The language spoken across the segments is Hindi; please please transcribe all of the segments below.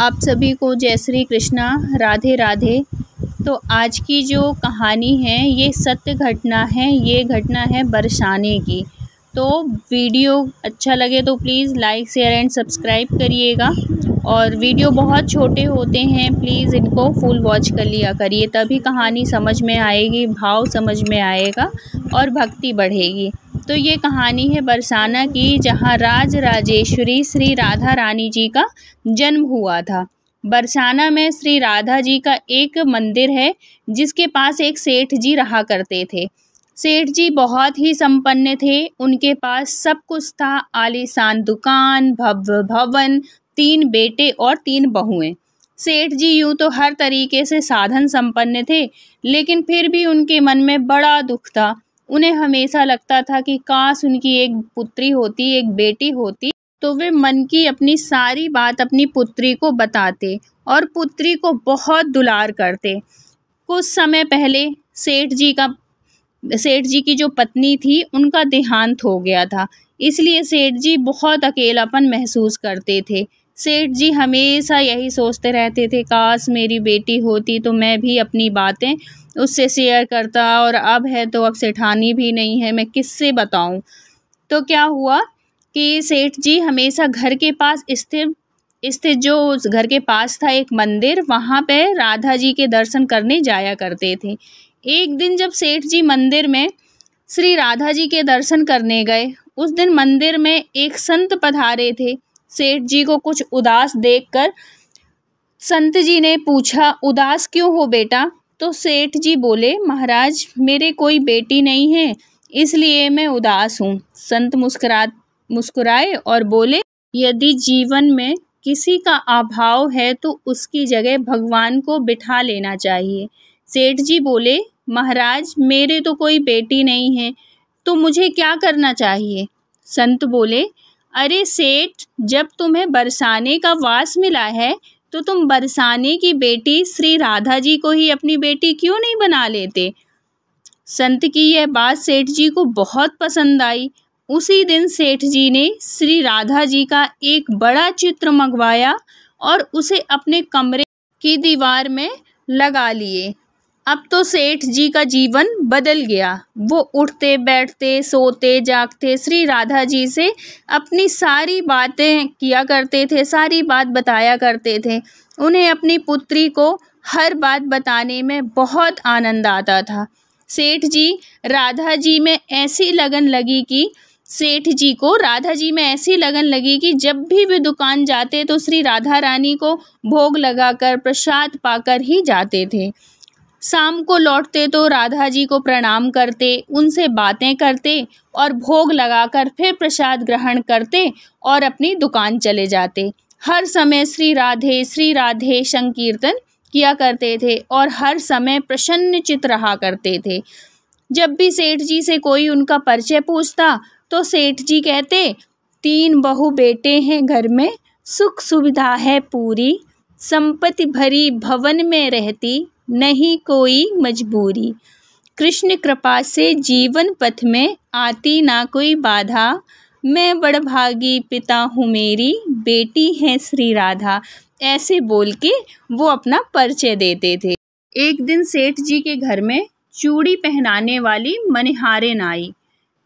आप सभी को जय श्री कृष्णा राधे राधे तो आज की जो कहानी है ये सत्य घटना है ये घटना है बरसाने की तो वीडियो अच्छा लगे तो please like share and subscribe करिएगा और वीडियो बहुत छोटे होते हैं प्लीज़ इनको फुल वॉच कर लिया करिए तभी कहानी समझ में आएगी भाव समझ में आएगा और भक्ति बढ़ेगी तो ये कहानी है बरसाना की जहाँ राज राजेश्वरी श्री राधा रानी जी का जन्म हुआ था बरसाना में श्री राधा जी का एक मंदिर है जिसके पास एक सेठ जी रहा करते थे सेठ जी बहुत ही संपन्न थे उनके पास सब कुछ था आलीशान दुकान भव्य भवन तीन बेटे और तीन बहुएं सेठ जी यूँ तो हर तरीके से साधन संपन्न थे लेकिन फिर भी उनके मन में बड़ा दुख था उन्हें हमेशा लगता था कि काश उनकी एक पुत्री होती एक बेटी होती तो वे मन की अपनी सारी बात अपनी पुत्री को बताते और पुत्री को बहुत दुलार करते कुछ समय पहले सेठ जी का सेठ जी की जो पत्नी थी उनका देहांत हो गया था इसलिए सेठ जी बहुत अकेलापन महसूस करते थे सेठ जी हमेशा यही सोचते रहते थे काश मेरी बेटी होती तो मैं भी अपनी बातें उससे शेयर करता और अब है तो अब सेठानी भी नहीं है मैं किससे बताऊं तो क्या हुआ कि सेठ जी हमेशा घर के पास स्थित स्थित जो उस घर के पास था एक मंदिर वहाँ पे राधा जी के दर्शन करने जाया करते थे एक दिन जब सेठ जी मंदिर में श्री राधा जी के दर्शन करने गए उस दिन मंदिर में एक संत पधारे थे सेठ जी को कुछ उदास देखकर संत जी ने पूछा उदास क्यों हो बेटा तो सेठ जी बोले महाराज मेरे कोई बेटी नहीं है इसलिए मैं उदास हूँ संत मुस्करा मुस्कुराए और बोले यदि जीवन में किसी का अभाव है तो उसकी जगह भगवान को बिठा लेना चाहिए सेठ जी बोले महाराज मेरे तो कोई बेटी नहीं है तो मुझे क्या करना चाहिए संत बोले अरे सेठ जब तुम्हें बरसाने का वास मिला है तो तुम बरसाने की बेटी श्री राधा जी को ही अपनी बेटी क्यों नहीं बना लेते संत की यह बात सेठ जी को बहुत पसंद आई उसी दिन सेठ जी ने श्री राधा जी का एक बड़ा चित्र मंगवाया और उसे अपने कमरे की दीवार में लगा लिए अब तो सेठ जी का जीवन बदल गया वो उठते बैठते सोते जागते श्री राधा जी से अपनी सारी बातें किया करते थे सारी बात बताया करते थे उन्हें अपनी पुत्री को हर बात बताने में बहुत आनंद आता था सेठ जी राधा जी में ऐसी लगन लगी कि सेठ जी को राधा जी में ऐसी लगन लगी कि जब भी वे दुकान जाते तो श्री राधा रानी को भोग लगाकर प्रसाद पाकर ही जाते थे शाम को लौटते तो राधा जी को प्रणाम करते उनसे बातें करते और भोग लगाकर फिर प्रसाद ग्रहण करते और अपनी दुकान चले जाते हर समय श्री राधे श्री राधे संकीर्तन किया करते थे और हर समय प्रसन्न चित रहा करते थे जब भी सेठ जी से कोई उनका परिचय पूछता तो सेठ जी कहते तीन बहु बेटे हैं घर में सुख सुविधा है पूरी संपत्ति भरी भवन में रहती नहीं कोई मजबूरी कृष्ण कृपा से जीवन पथ में आती ना कोई बाधा मैं बड़भागी पिता हूँ मेरी बेटी है श्री राधा ऐसे बोल के वो अपना परिचय देते थे एक दिन सेठ जी के घर में चूड़ी पहनाने वाली मनिहारिन आई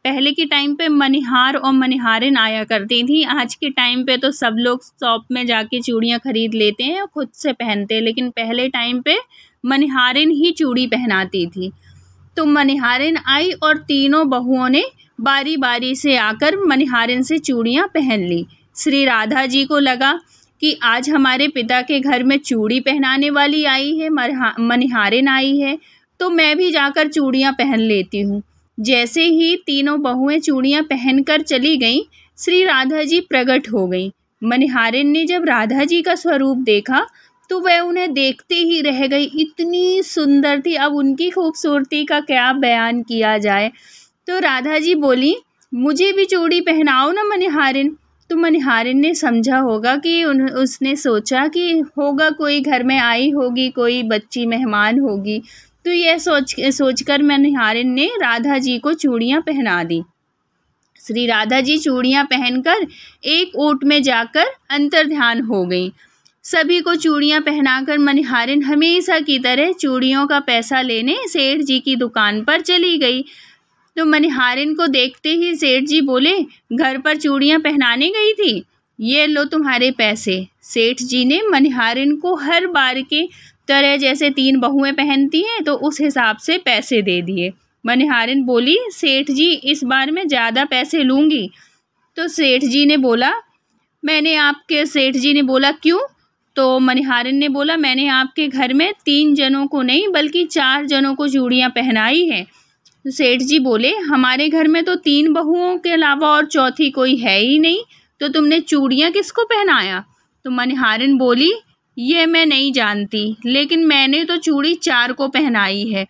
पहले के टाइम पे मनिहार और मनिहारें आया करती थी आज के टाइम पे तो सब लोग शॉप में जाके चूड़ियाँ खरीद लेते हैं और खुद से पहनते हैं लेकिन पहले टाइम पे मनिहारिन ही चूड़ी पहनाती थी तो मनिहारिन आई और तीनों बहुओं ने बारी बारी से आकर मनिहारिन से चूड़ियाँ पहन ली श्री राधा जी को लगा कि आज हमारे पिता के घर में चूड़ी पहनाने वाली आई है मनिहारिन आई है तो मैं भी जाकर चूड़ियाँ पहन लेती हूँ जैसे ही तीनों बहुएं चूड़ियाँ पहनकर चली गईं श्री राधा जी प्रकट हो गईं मनिहारिन ने जब राधा जी का स्वरूप देखा तो वह उन्हें देखते ही रह गई इतनी सुंदर थी अब उनकी खूबसूरती का क्या बयान किया जाए तो राधा जी बोली मुझे भी चूड़ी पहनाओ ना मनिहारिन तो मनिहारिन ने समझा होगा कि उन उसने सोचा कि होगा कोई घर में आई होगी कोई बच्ची मेहमान होगी तो यह सोच सोचकर मनिहारिन ने राधा जी को चूड़ियाँ पहना दी श्री राधा जी चूड़ियाँ पहनकर एक ओट में जाकर अंतर ध्यान हो गई सभी को चूड़ियाँ पहनाकर मनिहारिन हमेशा की तरह चूड़ियों का पैसा लेने सेठ जी की दुकान पर चली गई तो मनिहारिन को देखते ही सेठ जी बोले घर पर चूड़ियाँ पहनाने गई थी ये लो तुम्हारे पैसे सेठ जी ने मनिहारिन को हर बार के तरह जैसे तीन बहुएं पहनती हैं तो उस हिसाब से पैसे दे दिए मनिहारिन बोली सेठ जी इस बार मैं ज़्यादा पैसे लूँगी तो सेठ जी ने बोला मैंने आपके सेठ जी ने बोला क्यों तो मनिहारन ने बोला मैंने आपके घर में तीन जनों को नहीं बल्कि चार जनों को चूड़ियाँ पहनाई हैं तो सेठ जी बोले हमारे घर में तो तीन बहुओं के अलावा और चौथी कोई है ही नहीं तो तुमने चूड़ियाँ किसको पहनाया तो मनिहारन बोली ये मैं नहीं जानती लेकिन मैंने तो चूड़ी चार को पहनाई है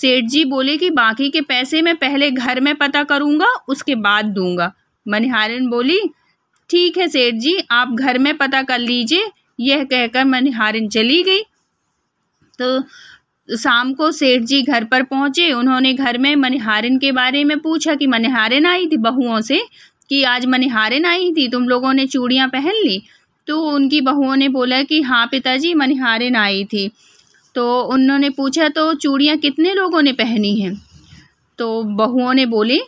सेठ जी बोले कि बाकी के पैसे मैं पहले घर में पता करूँगा उसके बाद दूंगा मनिहारन बोली ठीक है सेठ जी आप घर में पता कर लीजिए यह कहकर मनिहारिन चली गई तो शाम को सेठ जी घर पर पहुंचे उन्होंने घर में मनिहारिन के बारे में पूछा कि मनिहारिन आई थी बहुओं से कि आज मनिहारिन आई थी तुम लोगों ने चूड़ियाँ पहन ली तो उनकी बहुओं ने बोला कि हाँ पिताजी मनिहारिन आई थी तो उन्होंने पूछा तो चूड़ियाँ कितने लोगों ने पहनी हैं तो बहुओं ने बोले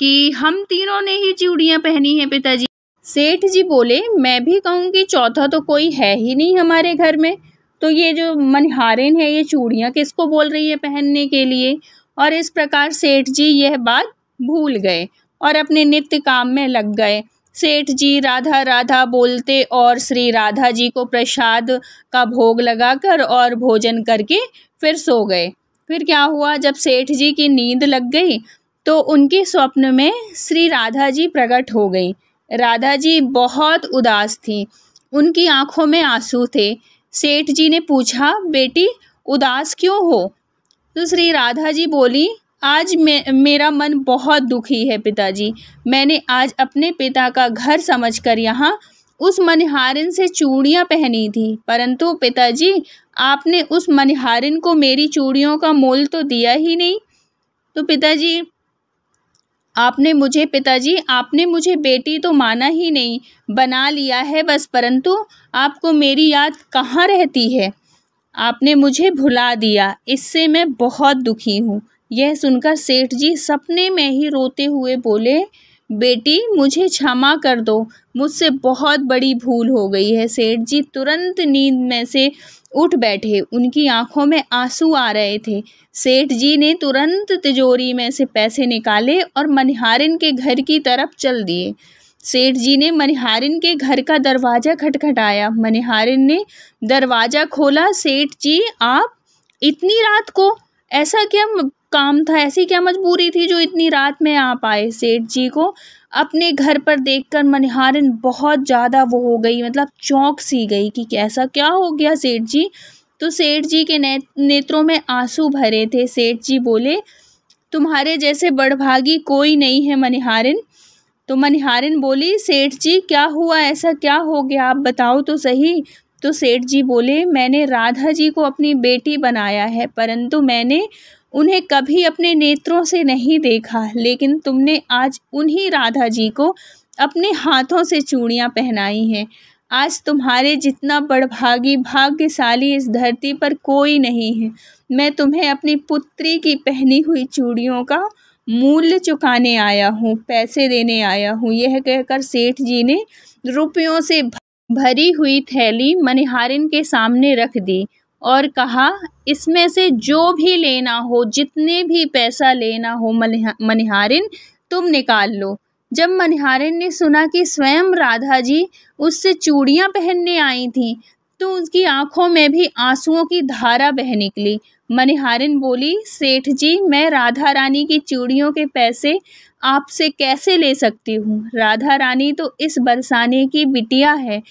कि हम तीनों ने ही चूड़ियाँ पहनी हैं पिताजी सेठ जी बोले मैं भी कहूँ कि चौथा तो कोई है ही नहीं हमारे घर में तो ये जो मनहारिन है ये चूड़ियाँ किसको बोल रही है पहनने के लिए और इस प्रकार सेठ जी यह बात भूल गए और अपने नित्य काम में लग गए सेठ जी राधा राधा बोलते और श्री राधा जी को प्रसाद का भोग लगाकर और भोजन करके फिर सो गए फिर क्या हुआ जब सेठ जी की नींद लग गई तो उनके स्वप्न में श्री राधा जी प्रकट हो गई राधा जी बहुत उदास थीं उनकी आंखों में आंसू थे सेठ जी ने पूछा बेटी उदास क्यों हो तो श्री राधा जी बोली आज मे मेरा मन बहुत दुखी है पिताजी मैंने आज अपने पिता का घर समझकर यहाँ उस मनिहारिन से चूड़ियाँ पहनी थी परंतु पिताजी आपने उस मनिहारिन को मेरी चूड़ियों का मोल तो दिया ही नहीं तो पिताजी आपने मुझे पिताजी आपने मुझे बेटी तो माना ही नहीं बना लिया है बस परंतु आपको मेरी याद कहाँ रहती है आपने मुझे भुला दिया इससे मैं बहुत दुखी हूँ यह सुनकर सेठ जी सपने में ही रोते हुए बोले बेटी मुझे क्षमा कर दो मुझसे बहुत बड़ी भूल हो गई है सेठ जी तुरंत नींद में से उठ बैठे उनकी आंखों में आंसू आ रहे थे सेठ जी ने तुरंत तिजोरी में से पैसे निकाले और मनिहारिन के घर की तरफ चल दिए सेठ जी ने मनिहारिन के घर का दरवाज़ा खटखटाया मनिहारिन ने दरवाज़ा खोला सेठ जी आप इतनी रात को ऐसा क्या काम था ऐसी क्या मजबूरी थी जो इतनी रात में आप आए सेठ जी को अपने घर पर देखकर मनिहारिन बहुत ज़्यादा वो हो गई मतलब चौंक सी गई कि कैसा क्या हो गया सेठ जी तो सेठ जी के ने, नेत्रों में आंसू भरे थे सेठ जी बोले तुम्हारे जैसे बड़भागी कोई नहीं है मनिहारिन तो मनिहारिन बोली सेठ जी क्या हुआ ऐसा क्या हो गया आप बताओ तो सही तो सेठ जी बोले मैंने राधा जी को अपनी बेटी बनाया है परंतु मैंने उन्हें कभी अपने नेत्रों से नहीं देखा लेकिन तुमने आज उन्हीं राधा जी को अपने हाथों से चूड़ियाँ पहनाई हैं आज तुम्हारे जितना बड़भागी भाग्यशाली इस धरती पर कोई नहीं है मैं तुम्हें अपनी पुत्री की पहनी हुई चूड़ियों का मूल्य चुकाने आया हूँ पैसे देने आया हूँ यह कहकर सेठ जी ने रुपयों से भरी हुई थैली मनिहारिन के सामने रख दी और कहा इसमें से जो भी लेना हो जितने भी पैसा लेना हो मनिहारिन तुम निकाल लो जब मनिहारिन ने सुना कि स्वयं राधा जी उससे चूड़ियाँ पहनने आई थीं तो उसकी आंखों में भी आंसुओं की धारा बह निकली मनिहारिन बोली सेठ जी मैं राधा रानी की चूड़ियों के पैसे आपसे कैसे ले सकती हूँ राधा रानी तो इस बरसाने की बिटिया है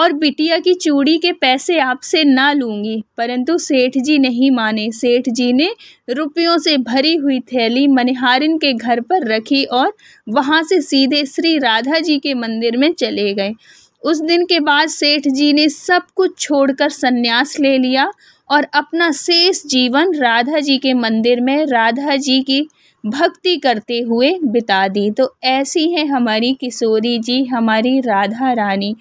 और बिटिया की चूड़ी के पैसे आपसे ना लूँगी परंतु सेठ जी नहीं माने सेठ जी ने रुपयों से भरी हुई थैली मनिहारिन के घर पर रखी और वहाँ से सीधे श्री राधा जी के मंदिर में चले गए उस दिन के बाद सेठ जी ने सब कुछ छोड़कर संन्यास ले लिया और अपना शेष जीवन राधा जी के मंदिर में राधा जी की भक्ति करते हुए बिता दी तो ऐसी है हमारी किशोरी जी हमारी राधा रानी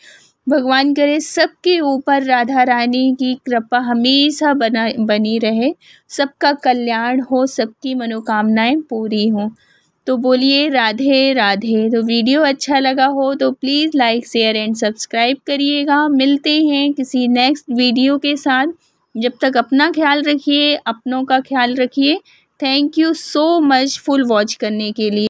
भगवान करे सबके ऊपर राधा रानी की कृपा हमेशा बना बनी रहे सबका कल्याण हो सबकी मनोकामनाएं पूरी हों तो बोलिए राधे राधे तो वीडियो अच्छा लगा हो तो please like share and subscribe करिएगा मिलते हैं किसी नेक्स्ट वीडियो के साथ जब तक अपना ख्याल रखिए अपनों का ख्याल रखिए thank you so much full watch करने के लिए